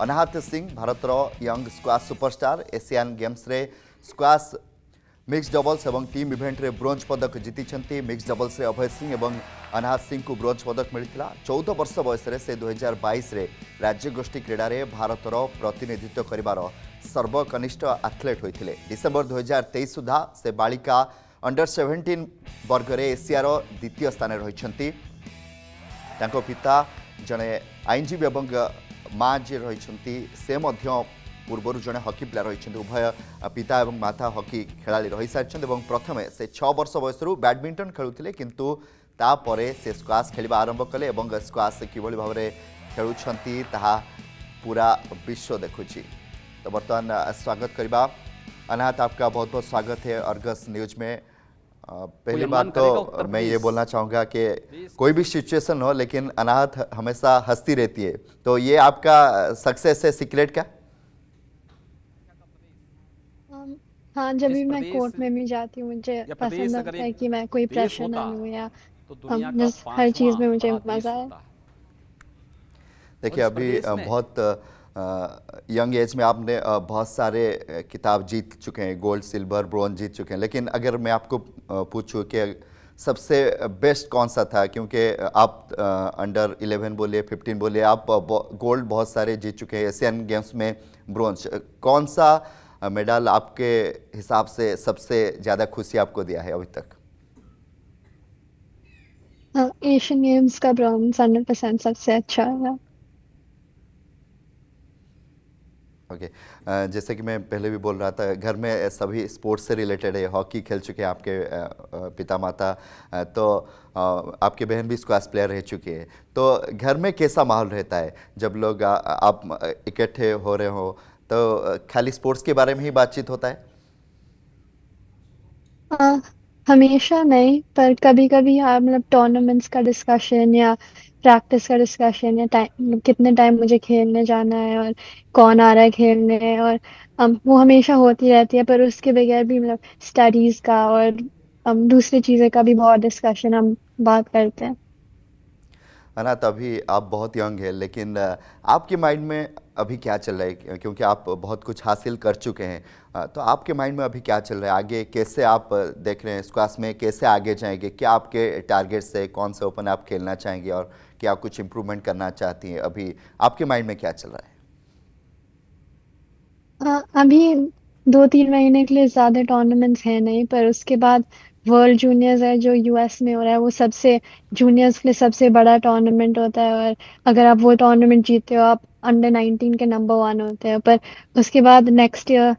अनाहत Singh Bharat young squash superstar Asian games रे squash mix doubles और team event रे bronze पदक जीति मिक्स डबल्स अभय सिंह और अनाहत सिंह को ब्रोज पदक मिलता चौदह वर्ष बयस से दुई हजार बैस राज्यगोषी क्रीडार भारत प्रतिनिधित्व कर सर्वकनिष्ठ आथलेट होते डिसेम्बर दुई हजार तेईस सुधा से बाड़ा अंडर सेवेन्टीन वर्गर एसीआर द्वितीय स्थान रही पिता जड़े आईनजीवी और माँ जी रही से पूर्व जड़े हकी प्लेयर रही उभय पिता और माता हकी खेला रही सारी प्रथम से छ छबर्ष बयस बैडमिंटन खेलुते कि से स्क्वास खेल आरंभ कले स्क्वास किभली भाव में खेलुंता पूरा विश्व देखुची तो बर्तमान स्वागत करवा अनाथ आपका बहुत बहुत स्वागत है अर्गस न्यूज में पहली बात तो मैं ये बोलना चाहूँगा कि कोई भी सिचुएशन हो लेकिन अनाहत हमेशा हंसती रहती है तो ये आपका सक्सेस है सीक्रेट क्या um, हाँ जब भी मैं कोर्ट में भी जाती हूँ मुझे पसंद आता है कि मैं कोई प्रेशर नहीं हूँ या तो हर चीज़ में मुझे मज़ा है देखिए अभी बहुत यंग एज में आपने बहुत सारे किताब जीत चुके हैं गोल्ड सिल्वर ब्रॉन्ज जीत चुके हैं लेकिन अगर मैं आपको पूछूँ कि सबसे बेस्ट कौन सा था क्योंकि आप अंडर 11 बोले 15 बोले आप गोल्ड बहुत सारे जीत चुके हैं एशियन गेम्स में ब्रॉन्ज कौन सा मेडल आपके हिसाब से सबसे ज़्यादा खुशी आपको दिया है अभी तक एशियन गेम्स का ब्रॉन्ज हंड्रेड परसेंट सबसे अच्छा है ओके okay. Uh, जैसे कि मैं पहले भी बोल रहा था घर में सभी स्पोर्ट्स से रिलेटेड है हॉकी खेल चुके हैं आपके uh, uh, पिता माता तो आपके बहन भी स्क्वास प्लेयर रह चुके हैं तो घर में कैसा माहौल रहता है जब लोग आ, आप इकट्ठे हो रहे हो तो खाली स्पोर्ट्स के बारे में ही बातचीत होता है आ, हाँ, हमेशा नहीं पर कभी कभी हाँ मतलब टूर्नामेंट्स का डिस्कशन या प्रैक्टिस का डिस्कशन या टाइम कितने टाइम मुझे खेलने जाना है और कौन आ रहा है खेलने और um, वो हमेशा होती रहती है पर उसके बगैर भी मतलब स्टडीज़ का और um, दूसरी चीज़ें का भी बहुत डिस्कशन हम बात करते हैं है ना तभी आप बहुत यंग है लेकिन आपके माइंड में अभी क्या चल रहा है क्योंकि आप बहुत कुछ हासिल कर चुके हैं तो आपके माइंड में अभी क्या चल रहा है आगे कैसे आप देख रहे हैं स्क्वास में कैसे आगे जाएंगे क्या आपके टारगेट्स है कौन से ओपन आप खेलना चाहेंगे और कि आप कुछ इम्प्रूवमेंट करना चाहती हैं अभी आपके माइंड में क्या चल रहा है अभी दो तीन महीने के लिए ज़्यादा टूर्नामेंट्स हैं नहीं पर उसके बाद वर्ल्ड जूनियर्स है जो यूएस में हो रहा है वो सबसे जूनियर्स के लिए सबसे बड़ा टूर्नामेंट होता है और अगर आप वो टूर्नामेंट जीते हो आप अंडर नाइनटीन के नंबर वन होते हैं पर उसके बाद नेक्स्ट ईयर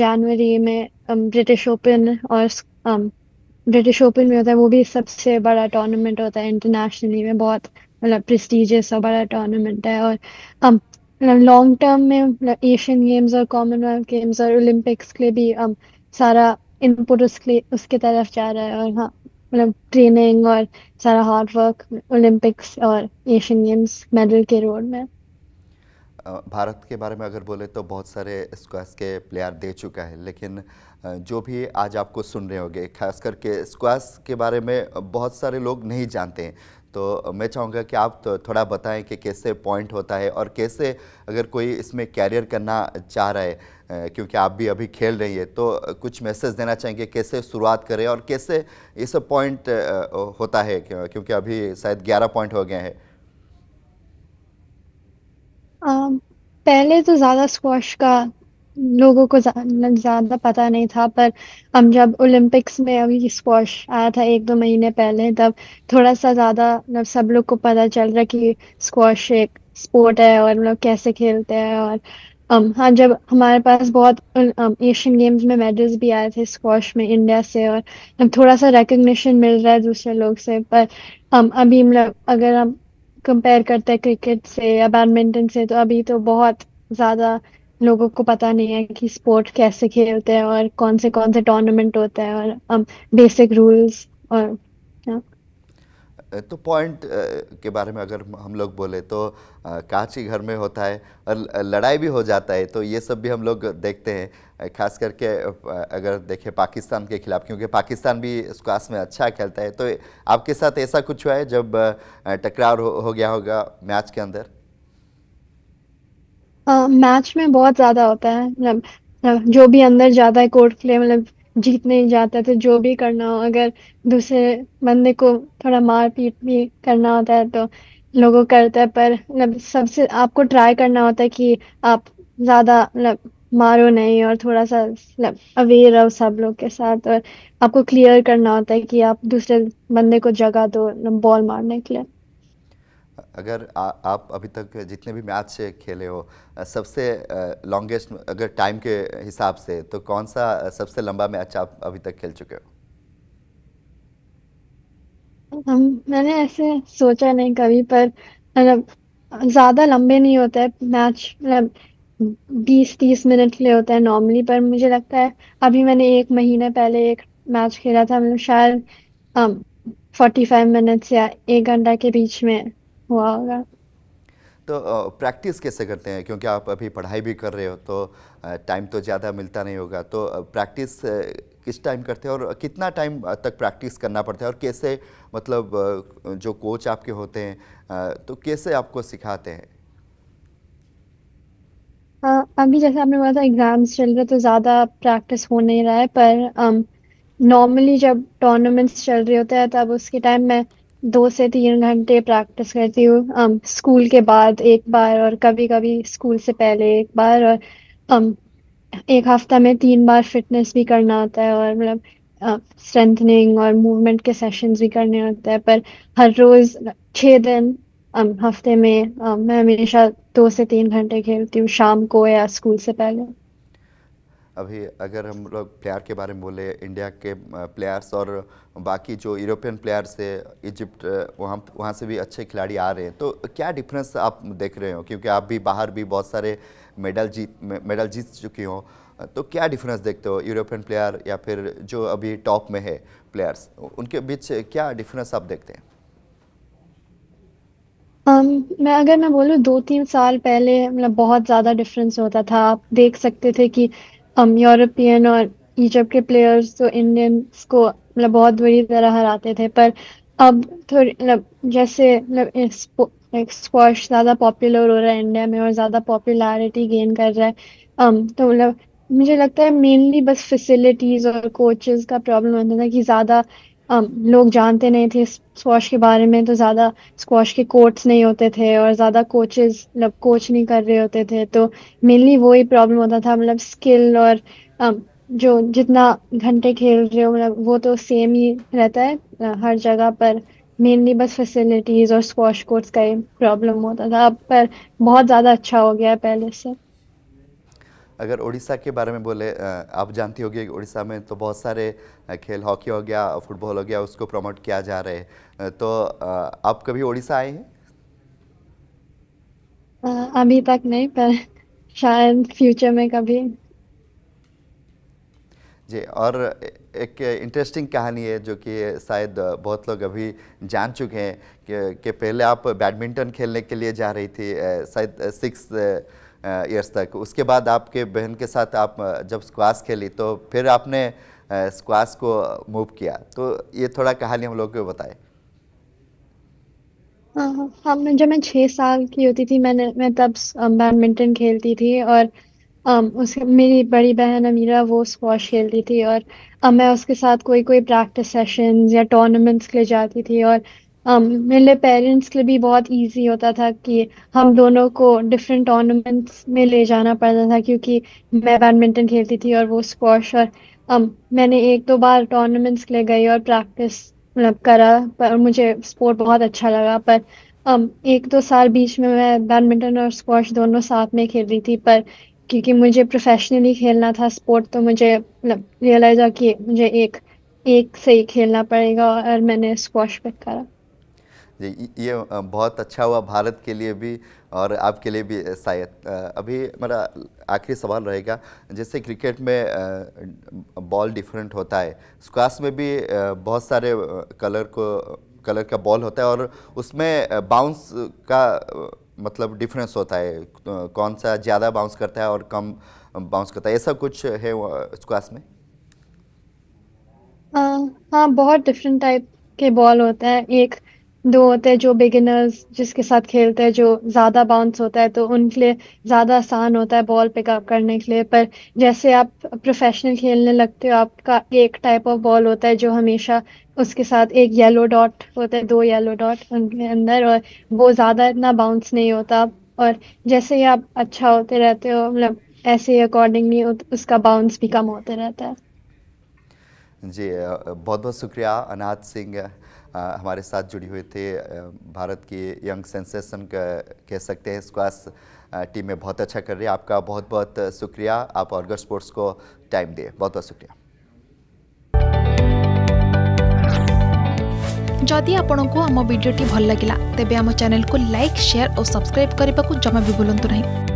जनवरी में ब्रिटिश um, ओपन और ब्रिटिश ओपन um, में होता है वो भी सबसे बड़ा टूर्नामेंट होता है इंटरनेशनली में बहुत मतलब प्रेस्टिजियस और बड़ा टूर्नामेंट है और मतलब लॉन्ग टर्म में एशियन मतलब गेम्स और कॉमनवेल्थ गेम्स और ओलंपिक्स के लिए भी हम um, सारा इनपुट उसके उसके तरफ जा रहा है और हाँ मतलब ट्रेनिंग और सारा हार्ड वर्क ओलंपिक्स और एशियन गेम्स मेडल के रोड में भारत के बारे में अगर बोले तो बहुत सारे स्क्वाश के प्लेयर दे चुका है लेकिन जो भी आज आपको सुन रहे होंगे खास करके स्क्वाश के बारे में बहुत सारे लोग नहीं जानते हैं तो मैं चाहूँगा कि आप तो थोड़ा बताएं कि कैसे पॉइंट होता है और कैसे अगर कोई इसमें कैरियर करना चाह रहा है क्योंकि आप भी अभी खेल रही है तो कुछ मैसेज देना चाहेंगे कैसे शुरुआत करें और कैसे ये सब पॉइंट होता है क्योंकि अभी शायद ग्यारह पॉइंट हो गए हैं पहले तो ज़्यादा स्क्वाश का लोगों को ज़्यादा पता नहीं था पर हम जब ओलंपिक्स में अभी स्क्वाश आया था एक दो महीने पहले तब थोड़ा सा ज़्यादा मतलब सब लोग को पता चल रहा कि स्क्वाश एक स्पोर्ट है और लोग कैसे खेलते हैं और um, हाँ जब हमारे पास बहुत एशियन um, गेम्स में मेडल्स भी आए थे स्क्वाश में इंडिया से और अब थोड़ा सा रिकग्निशन मिल रहा है दूसरे लोग से पर um, अभी मतलब अगर हम कंपेयर करते हैं क्रिकेट से या बैडमिंटन से तो अभी तो बहुत ज़्यादा लोगों को पता नहीं है कि स्पोर्ट कैसे खेलते हैं और कौन से कौन से टूर्नामेंट होते हैं और बेसिक रूल्स और हाँ। तो पॉइंट के बारे में अगर हम लोग बोले तो कांची घर में होता है और लड़ाई भी हो जाता है तो ये सब भी हम लोग देखते हैं खास करके अगर देखें पाकिस्तान के खिलाफ क्योंकि पाकिस्तान भी स्क्वास में अच्छा खेलता है तो आपके साथ ऐसा कुछ हुआ है जब टकराव हो गया होगा मैच के अंदर मैच में बहुत ज्यादा होता है मतलब जो भी अंदर जाता है कोर्ट के लिए मतलब जीतने जाता है तो जो भी करना हो अगर दूसरे बंदे को थोड़ा मार पीट भी करना होता है तो लोगों करता है पर मतलब सबसे आपको ट्राई करना होता है कि आप ज्यादा मतलब मारो नहीं और थोड़ा सा मतलब अवेयर रहो सब लोग के साथ और आपको क्लियर करना होता है कि आप दूसरे बंदे को जगह दो बॉल मतलब, मारने के लिए अगर आ, आप अभी तक जितने भी मैच खेले हो सबसे लॉन्गेस्ट अगर टाइम के हिसाब से तो कौन सा सबसे लंबा मैच आप अभी तक खेल चुके हो हम मैंने ऐसे सोचा नहीं कभी पर मतलब ज़्यादा लंबे नहीं होते मैच मतलब बीस तीस मिनट ले होते हैं नॉर्मली पर मुझे लगता है अभी मैंने एक महीने पहले एक मैच खेला था मतलब शायद फोर्टी फाइव मिनट्स या एक घंटा के बीच में हुआ होगा तो प्रैक्टिस कैसे करते हैं क्योंकि आप अभी पढ़ाई भी कर रहे हो तो टाइम तो ज़्यादा मिलता नहीं होगा तो प्रैक्टिस किस टाइम करते हैं और कितना टाइम तक प्रैक्टिस करना पड़ता है और कैसे मतलब जो कोच आपके होते हैं तो कैसे आपको सिखाते हैं आ, अभी जैसे आपने बोला था एग्जाम्स चल रहे तो ज़्यादा प्रैक्टिस हो नहीं रहा है पर नॉर्मली जब टूर्नामेंट्स चल रहे होते हैं तब उसके टाइम में दो से तीन घंटे प्रैक्टिस करती हूँ स्कूल के बाद एक बार और कभी कभी स्कूल से पहले एक बार और um, एक हफ्ता में तीन बार फिटनेस भी करना होता है और मतलब स्ट्रेंथनिंग और मूवमेंट के सेशंस भी करने होते हैं पर हर रोज छः दिन um, हफ्ते में um, मैं हमेशा दो से तीन घंटे खेलती हूँ शाम को या स्कूल से पहले अभी अगर हम लोग प्लेयर के बारे में बोले इंडिया के प्लेयर्स और बाकी जो यूरोपियन प्लेयर्स है इजिप्ट वहाँ वहाँ से भी अच्छे खिलाड़ी आ रहे हैं तो क्या डिफरेंस आप देख रहे हो क्योंकि आप भी बाहर भी बहुत सारे मेडल जीत मेडल जीत चुकी हो तो क्या डिफरेंस देखते हो यूरोपियन प्लेयर या फिर जो अभी टॉप में है प्लेयर्स उनके बीच क्या डिफरेंस आप देखते हैं um, मैं अगर मैं बोलूँ दो तीन साल पहले मतलब बहुत ज़्यादा डिफरेंस होता था आप देख सकते थे कि यूरोपियन और इजिप्ट के प्लेयर्स तो इंडियंस को मतलब बहुत बुरी तरह हराते थे पर अब थोड़ी मतलब जैसे मतलब लाइक स्क्वाश ज़्यादा पॉपुलर हो रहा है इंडिया में और ज़्यादा पॉपुलैरिटी गेन कर रहा है um, तो मतलब मुझे लगता है मेनली बस फैसिलिटीज़ और कोचेज़ का प्रॉब्लम होता था कि ज़्यादा लोग जानते नहीं थे स्क्वाश के बारे में तो ज़्यादा स्क्वाश के कोर्ट्स नहीं होते थे और ज़्यादा कोचेस मतलब कोच नहीं कर रहे होते थे तो मेनली वो ही प्रॉब्लम होता था मतलब स्किल और जो जितना घंटे खेल रहे हो मतलब वो तो सेम ही रहता है हर जगह पर मेनली बस फैसिलिटीज़ और स्क्वाश कोर्ट्स का ही प्रॉब्लम होता था अब पर बहुत ज़्यादा अच्छा हो गया है पहले से अगर उड़ीसा के बारे में बोले आप जानती होगी उड़ीसा में तो बहुत सारे खेल हॉकी हो गया फुटबॉल हो गया उसको प्रमोट किया जा रहे तो आप कभी उड़ीसा आए हैं अभी तक नहीं पर शायद फ्यूचर में कभी जी और एक इंटरेस्टिंग कहानी है जो कि शायद बहुत लोग अभी जान चुके हैं कि, कि पहले आप बैडमिंटन खेलने के लिए जा रही थी शायद सिक्स ईयर्स तक उसके बाद आपके बहन के साथ आप जब स्क्वास खेली तो फिर आपने स्क्वास को मूव किया तो ये थोड़ा कहानी हम लोग को बताए हाँ, हाँ। मैं जब मैं छः साल की होती थी मैंने मैं तब बैडमिंटन खेलती थी और um, उसके मेरी बड़ी बहन अमीरा वो स्क्वाश खेलती थी और um, मैं उसके साथ कोई कोई प्रैक्टिस सेशंस या टूर्नामेंट्स के लिए जाती थी और मेरे पेरेंट्स के लिए भी बहुत इजी होता था कि हम दोनों को डिफरेंट टूर्नामेंट्स में ले जाना पड़ता था क्योंकि मैं बैडमिंटन खेलती थी और वो स्क्वाश और um, मैंने एक दो बार टूर्नामेंट्स के लिए गई और प्रैक्टिस मतलब करा पर मुझे स्पोर्ट बहुत अच्छा लगा पर um, एक दो साल बीच में मैं बैडमिंटन और स्क्वाश दोनों साथ में खेल रही थी पर क्योंकि मुझे प्रोफेशनली खेलना था स्पोर्ट तो मुझे मतलब रियलाइज हुआ कि मुझे एक एक से ही खेलना पड़ेगा और मैंने स्क्वाश पे करा ये बहुत अच्छा हुआ भारत के लिए भी और आपके लिए भी शायद अभी मेरा आखिरी सवाल रहेगा जैसे क्रिकेट में बॉल डिफरेंट होता है स्क्वाश में भी बहुत सारे कलर को कलर का बॉल होता है और उसमें बाउंस का मतलब डिफरेंस होता है तो कौन सा ज़्यादा बाउंस करता है और कम बाउंस करता है ऐसा कुछ है स्क्वाश में आ, हाँ बहुत डिफरेंट टाइप के बॉल होता है एक दो होते हैं जो बिगिनर्स जिसके साथ खेलते हैं जो ज़्यादा बाउंस होता है तो उनके लिए ज़्यादा आसान होता है बॉल पिकअप करने के लिए पर जैसे आप प्रोफेशनल खेलने लगते हो आपका एक टाइप ऑफ बॉल होता है जो हमेशा उसके साथ एक येलो डॉट होता है दो येलो डॉट उनके अंदर और वो ज़्यादा इतना बाउंस नहीं होता और जैसे ही आप अच्छा होते रहते हो मतलब ऐसे ही अकॉर्डिंगली उसका बाउंस भी कम होता रहता है जी बहुत बहुत शुक्रिया अनाथ सिंह हमारे साथ जुड़ी हुए थे भारत की यंग सेंसेशन कह सकते हैं स्क्वास टीम में बहुत अच्छा कर रही है आपका बहुत बहुत शुक्रिया आप ऑर्गर स्पोर्ट्स को टाइम दिए बहुत बहुत शुक्रिया जदि आपण को आम भिडी भल लगा तेब आम चेल को लाइक शेयर और सब्सक्राइब करने को जमा भी बुलां नहीं